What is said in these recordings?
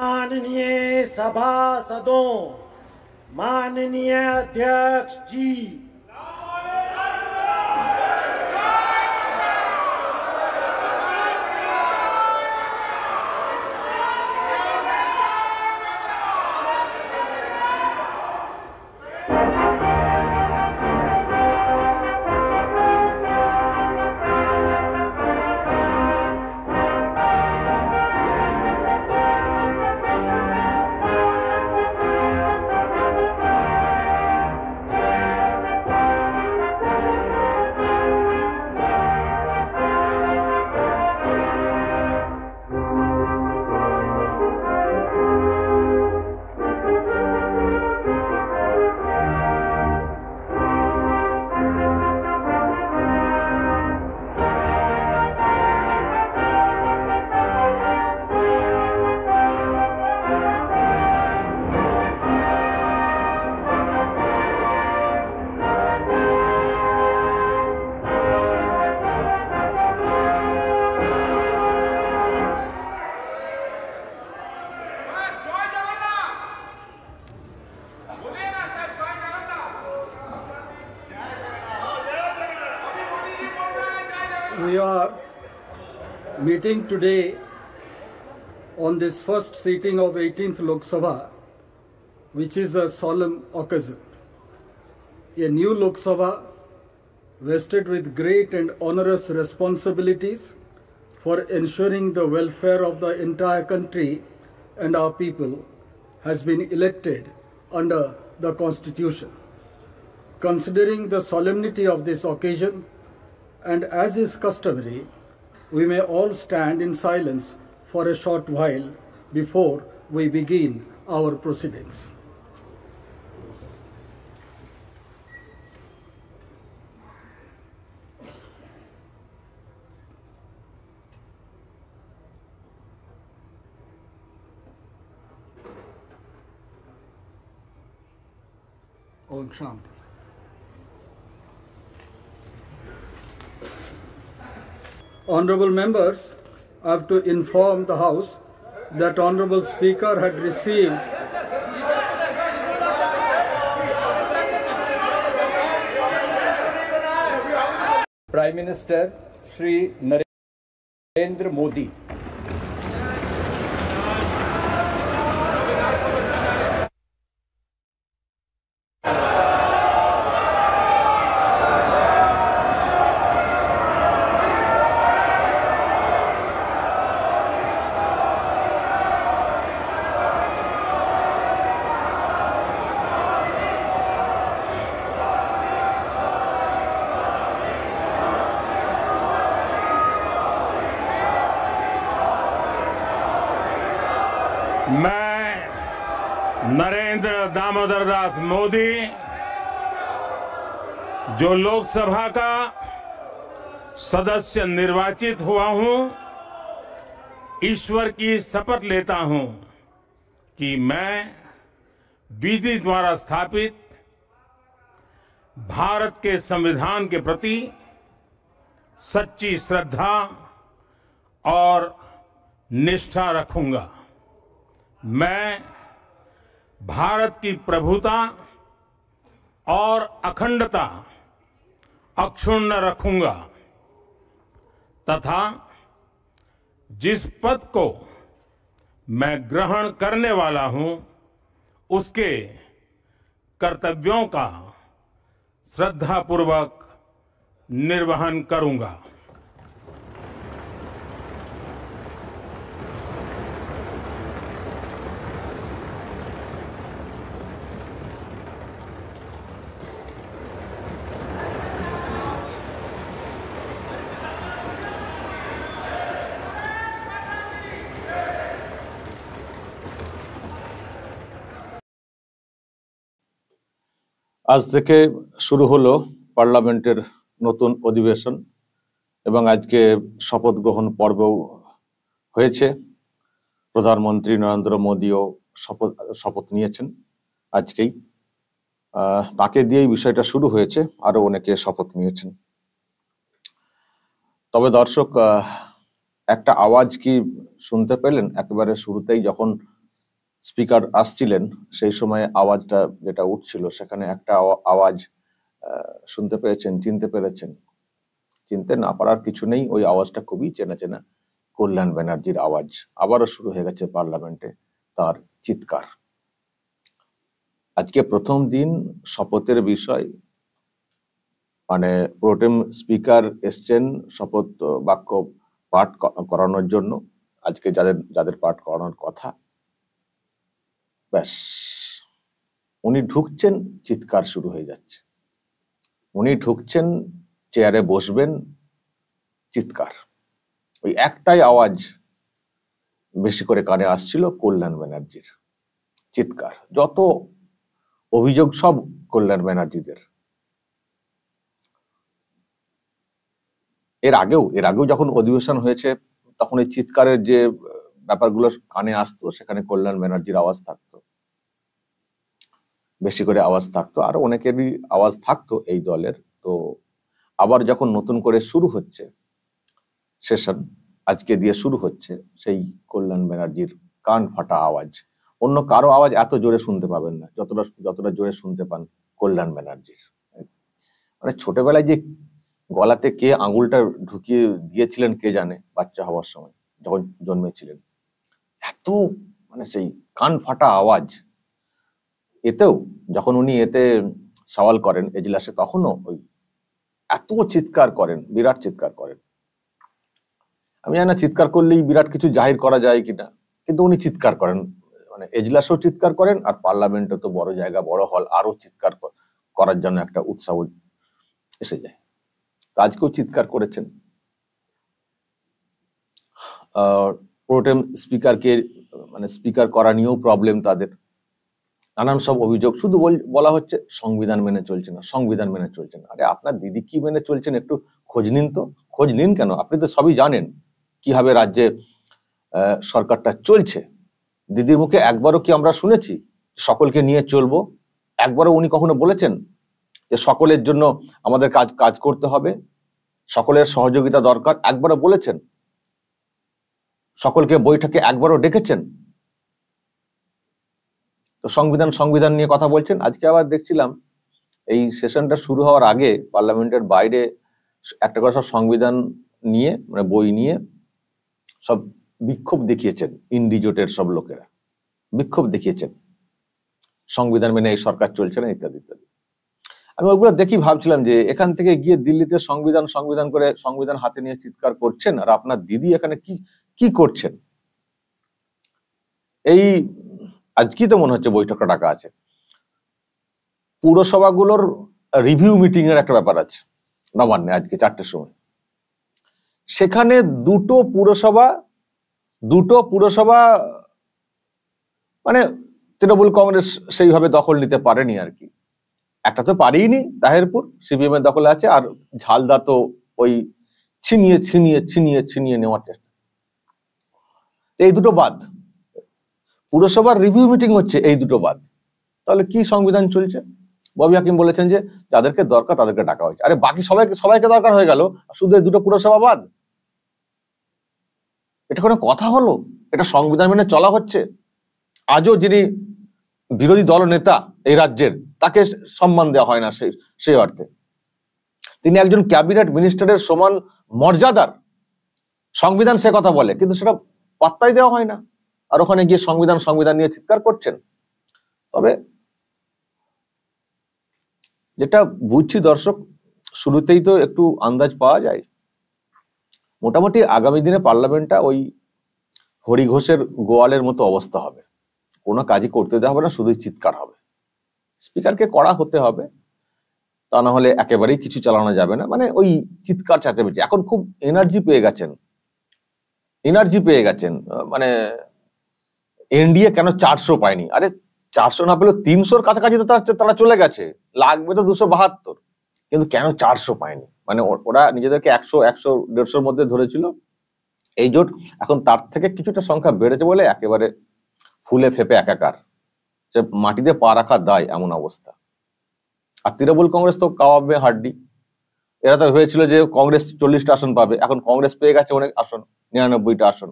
माननीय सभा सदों माननीय अध्यक्ष जी meeting today on this first sitting of 18th Lok Sabha, which is a solemn occasion. A new Lok Sabha vested with great and onerous responsibilities for ensuring the welfare of the entire country and our people has been elected under the Constitution. Considering the solemnity of this occasion, and as is customary, we may all stand in silence for a short while before we begin our proceedings. Om Shanti. Honorable members, I have to inform the House that Honorable Speaker had received Prime Minister Sri Narendra Modi Narendra Damodar दास मोदी जो लोकसभा का सदस्य निर्वाचित हुआ हूं ईश्वर की शपथ लेता हूं कि मैं विधि द्वारा स्थापित भारत के संविधान के प्रति सच्ची श्रद्धा और निष्ठा रखूंगा मैं भारत की प्रभुता और अखंडता अक्षुण्ण रखूंगा तथा जिस पद को मैं ग्रहण करने वाला हूं उसके कर्तव्यों का श्रद्धापूर्वक निर्वहन करूंगा আজ থেকে শুরু হলো পার্লামেন্টের নতুন অধিবেশন এবং আজকে শপথ গ্রহণ পর্বও হয়েছে প্রধানমন্ত্রী নরেন্দ্র মোদীও শপথ শপথ নিয়েছেন আজকেই তাকে দিয়েই বিষয়টা শুরু হয়েছে আরও অনেকে শপথ নিয়েছেন তবে দর্শক একটা আওয়াজ কি শুনতে পেলেন একেবারে শুরুতেই যখন স্পিকার আসছিলেন সেই সময়ে আওয়াজটা যেটা উঠছিল সেখানে একটা আওয়াজ শুনতে পেরেছেন চিনতে পেরেছেন চিনতে না পারার কিছু নেই ওই আওয়াজটা খুবই চেনা চেনা কল্যাণ ব্যানার্জির আওয়াজ আবারও শুরু হয়ে গেছে পার্লামেন্টে তার চিৎকার আজকে প্রথম দিন শপথের বিষয় মানে প্রোটেম স্পিকার এসছেন শপথ বাক্য পাঠ করানোর জন্য আজকে যাদের যাদের পাঠ করানোর কথা ব্যাস উনি ঢুকছেন চিৎকার শুরু হয়ে যাচ্ছে উনি ঢুকছেন চেয়ারে বসবেন চিৎকার ওই একটাই আওয়াজ বেশি করে কানে আসছিল কল্যাণ ব্যানার্জির চিৎকার যত অভিযোগ সব কল্যাণ ব্যানার্জিদের এর আগেও এর আগেও যখন অধিবেশন হয়েছে তখন এই চিৎকারের যে ব্যাপারগুলো কানে আসতো সেখানে কল্যাণ ব্যানার্জির আওয়াজ থাকতো বেশি করে আওয়াজ থাকতো আর অনেকেরই আওয়াজ থাকতো এই দলের তো আবার যখন নতুন করে শুরু হচ্ছে সেশন আজকে দিয়ে শুরু হচ্ছে সেই কল্যাণ ব্যানার্জির কান ফাটা আওয়াজ অন্য কারো আওয়াজ এত জোরে শুনতে পাবেন না যতটা যতটা জোরে শুনতে পান কল্যাণ ব্যানার্জির মানে ছোটবেলায় যে গলাতে কে আঙুলটা ঢুকিয়ে দিয়েছিলেন কে জানে বাচ্চা হওয়ার সময় যখন জন্মেছিলেন এত মানে সেই কান ফাটা আওয়াজ এতেও যখন উনি এতে সওয়াল করেন এজলাসে তখনও ওই এত চিৎকার করেন বিরাট চিৎকার করেন আমি জানি না চিৎকার করলেই বিরাট কিছু জাহির করা যায় কিনা কিন্তু উনি চিৎকার করেন মানে এজলাসও চিৎকার করেন আর পার্লামেন্টে তো বড় জায়গা বড় হল আরও চিৎকার করার জন্য একটা উৎসাহ এসে যায় আজকেও চিৎকার করেছেন আহ প্রোটেম স্পিকারকে মানে স্পিকার করা নিয়েও প্রবলেম তাদের নানান সব অভিযোগ শুধু বলা হচ্ছে সংবিধান মেনে চলছে না সংবিধান মেনে চলছে না আরে আপনার দিদি কি মেনে চলছেন একটু খোঁজ নিন তো খোঁজ নিন কেন আপনি তো সবই জানেন কিভাবে রাজ্যে সরকারটা চলছে দিদির মুখে একবারও কি আমরা শুনেছি সকলকে নিয়ে চলবো একবারও উনি কখনো বলেছেন যে সকলের জন্য আমাদের কাজ কাজ করতে হবে সকলের সহযোগিতা দরকার একবারও বলেছেন সকলকে বৈঠকে একবারও ডেকেছেন তো সংবিধান সংবিধান নিয়ে কথা বলছেন আজকে আবার দেখছিলাম এই সেশনটা শুরু হওয়ার আগে পার্লামেন্টের বাইরে একটা করে সব সংবিধান নিয়ে মানে বই নিয়ে সব বিক্ষোভ দেখিয়েছেন ইন্ডিজোটের সব লোকেরা বিক্ষোভ দেখিয়েছেন সংবিধান মেনে এই সরকার চলছে না ইত্যাদি ইত্যাদি আমি ওগুলো দেখি ভাবছিলাম যে এখান থেকে গিয়ে দিল্লিতে সংবিধান সংবিধান করে সংবিধান হাতে নিয়ে চিৎকার করছেন আর আপনার দিদি এখানে কি কি করছেন এই আজকেই তো মনে হচ্ছে বৈঠকটা ডাকা আছে পুরসভাগুলোর রিভিউ মিটিং এর একটা ব্যাপার আছে নবান্নে আজকে চারটের সময় সেখানে দুটো পুরসভা দুটো পুরসভা মানে তৃণমূল কংগ্রেস সেইভাবে দখল নিতে পারেনি আর কি একটা তো পারেইনি তাহেরপুর সিপিএম এর দখলে আছে আর ঝালদা তো ওই ছিনিয়ে ছিনিয়ে ছিনিয়ে ছিনিয়ে নেওয়ার চেষ্টা এই দুটো বাদ পুরসভার রিভিউ মিটিং হচ্ছে এই দুটো বাদ তাহলে কি সংবিধান চলছে ববি হাকিম বলেছেন যে যাদেরকে দরকার তাদেরকে ডাকা হয়েছে আরে বাকি সবাইকে সবাইকে দরকার হয়ে গেল শুধু এই দুটো পুরসভা বাদ এটা কোনো কথা হলো এটা সংবিধান মেনে চলা হচ্ছে আজও যিনি বিরোধী দল নেতা এই রাজ্যের তাকে সম্মান দেওয়া হয় না সেই সেই অর্থে তিনি একজন ক্যাবিনেট মিনিস্টারের সমান মর্যাদার সংবিধান সে কথা বলে কিন্তু সেটা পাত্তাই দেওয়া হয় না আর ওখানে গিয়ে সংবিধান সংবিধান নিয়ে চিৎকার করছেন তবে যেটা বুঝছি দর্শক শুরুতেই তো একটু আন্দাজ পাওয়া যায় মোটামুটি আগামী দিনে পার্লামেন্টটা ওই হরিঘোষের গোয়ালের মতো অবস্থা হবে কোনো কাজই করতে দেওয়া হবে না শুধুই চিৎকার হবে স্পিকারকে করা হতে হবে তা না হলে একেবারেই কিছু চালানো যাবে না মানে ওই চিৎকার চাচাবেচি এখন খুব এনার্জি পেয়ে গেছেন এনার্জি পেয়ে গেছেন মানে এনডিএ কেন চারশো পায়নি আরে চারশো না পেলেও তিনশোর কাছাকাছি তো তারা চলে গেছে লাগবে তো দুশো বাহাত্তর কিন্তু কেন চারশো পায়নি মানে ওরা নিজেদেরকে একশো একশো দেড়শোর মধ্যে ধরেছিল এই জোট এখন তার থেকে কিছুটা সংখ্যা বেড়েছে বলে একেবারে ফুলে ফেপে একাকার যে মাটিতে পা রাখা দায় এমন অবস্থা আর তৃণমূল কংগ্রেস তো কাওয়াবে হাড্ডি এরা তো হয়েছিল যে কংগ্রেস চল্লিশটা আসন পাবে এখন কংগ্রেস পেয়ে গেছে অনেক আসন নিরানব্বইটা আসন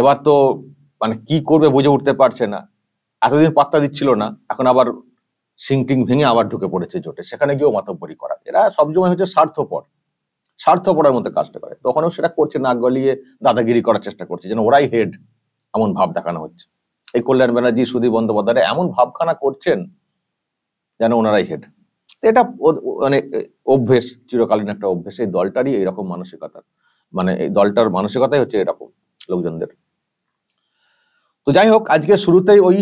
এবার তো মানে কি করবে বুঝে উঠতে পারছে না এতদিন পাত্তা দিচ্ছিল না এখন আবার সিংটিং ভেঙে আবার ঢুকে পড়েছে জোটে সেখানে গিয়েও মাতব্বরি করা এরা সবসময় হচ্ছে স্বার্থপর স্বার্থপরের মধ্যে কাজটা করে তখনও সেটা করছে নাক গলিয়ে দাদাগিরি করার চেষ্টা করছে যেন ওরাই হেড এমন ভাব দেখানো হচ্ছে এই কল্যাণ ব্যানার্জি সুদীপ বন্দ্যোপাধ্যায় এমন ভাবখানা করছেন যেন ওনারাই হেড এটা মানে অভ্যেস চিরকালীন একটা অভ্যেস এই দলটারই এইরকম মানসিকতার মানে এই দলটার মানসিকতাই হচ্ছে এরকম লোকজনদের তো যাই হোক আজকে শুরুতেই ওই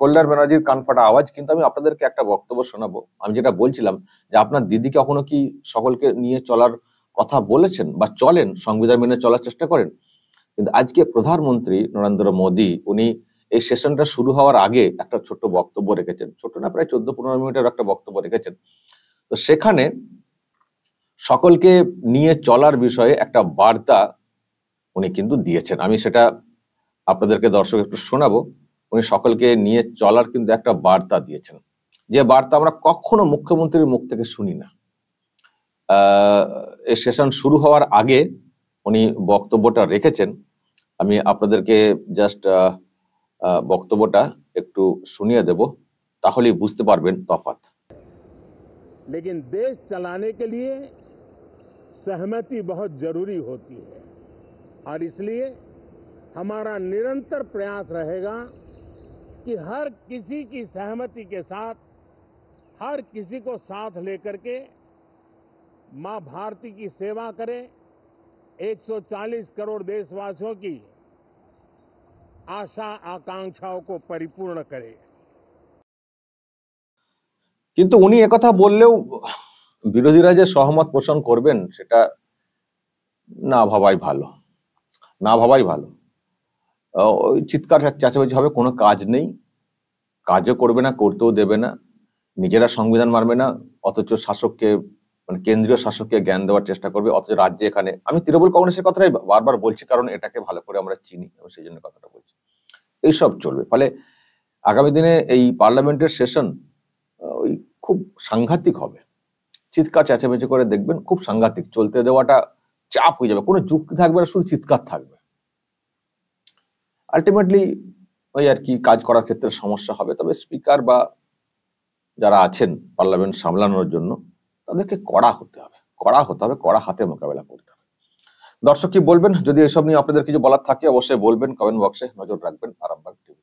কল্যাণ ব্যানার্জির কানফাটা আওয়াজ কিন্তু আমি আপনাদেরকে একটা বক্তব্য শোনাবো আমি যেটা বলছিলাম যে আপনার দিদি কখনো কি সকলকে নিয়ে চলার কথা বলেছেন বা চলেন সংবিধান মেনে চলার চেষ্টা করেন কিন্তু আজকে প্রধানমন্ত্রী নরেন্দ্র মোদী উনি এই সেশনটা শুরু হওয়ার আগে একটা ছোট্ট বক্তব্য রেখেছেন ছোট না প্রায় চোদ্দ পনেরো মিনিটের একটা বক্তব্য রেখেছেন তো সেখানে সকলকে নিয়ে চলার বিষয়ে একটা বার্তা উনি কিন্তু দিয়েছেন আমি সেটা আপনাদেরকে দর্শক একটু শোনাবো উনি সকলকে নিয়ে চলার কিন্তু একটা বার্তা দিয়েছেন যে বার্তা আমরা কখনো মুখ্যমন্ত্রীর মুখ থেকে শুনি না এই সেশন শুরু হওয়ার আগে উনি বক্তব্যটা রেখেছেন আমি আপনাদেরকে জাস্ট বক্তব্যটা একটু শুনিয়ে দেব তাহলেই বুঝতে পারবেন তফাত लेकिन देश चलाने के लिए सहमति बहुत जरूरी होती है और इसलिए हमारा निरंतर प्रयास रहेगा कि हर किसी की सहमति के साथ हर किसी को साथ लेकर के मां भारती की सेवा करें 140 करोड़ देशवासियों की আশা আকাঙ্ক্ষাও কো পরিপূর্ণ করে কিন্তু উনি একথা বললেও বিরোধীরা যে সহমত পোষণ করবেন সেটা না ভাবাই ভালো না ভাবাই ভালো ওই চিৎকার চাচাবাজি হবে কোনো কাজ নেই কাজও করবে না করতেও দেবে না নিজেরা সংবিধান মারবে না অথচ শাসককে মানে কেন্দ্রীয় শাসককে জ্ঞান দেওয়ার চেষ্টা করবে অথচ রাজ্যে এখানে আমি তৃণমূল কংগ্রেসের কথাটাই বারবার বলছি কারণ এটাকে ভালো করে আমরা চিনি এবং সেই জন্য কথাটা বলছি এইসব চলবে ফলে আগামী দিনে এই পার্লামেন্টের সেশন ওই খুব সাংঘাতিক হবে চিৎকার চেঁচামেচি করে দেখবেন খুব সাংঘাতিক চলতে দেওয়াটা চাপ হয়ে যাবে কোনো যুক্তি থাকবে না শুধু চিৎকার থাকবে আলটিমেটলি ওই আর কি কাজ করার ক্ষেত্রে সমস্যা হবে তবে স্পিকার বা যারা আছেন পার্লামেন্ট সামলানোর জন্য তাদেরকে কড়া হতে হবে কড়া হতে হবে কড়া হাতে মোকাবেলা করতে হবে দর্শক কি বলবেন যদি এসব নিয়ে আপনাদের কিছু বলার থাকে অবশ্যই বলবেন কমেন্ট বক্সে নজর রাখবেন আরামবাগ টিভি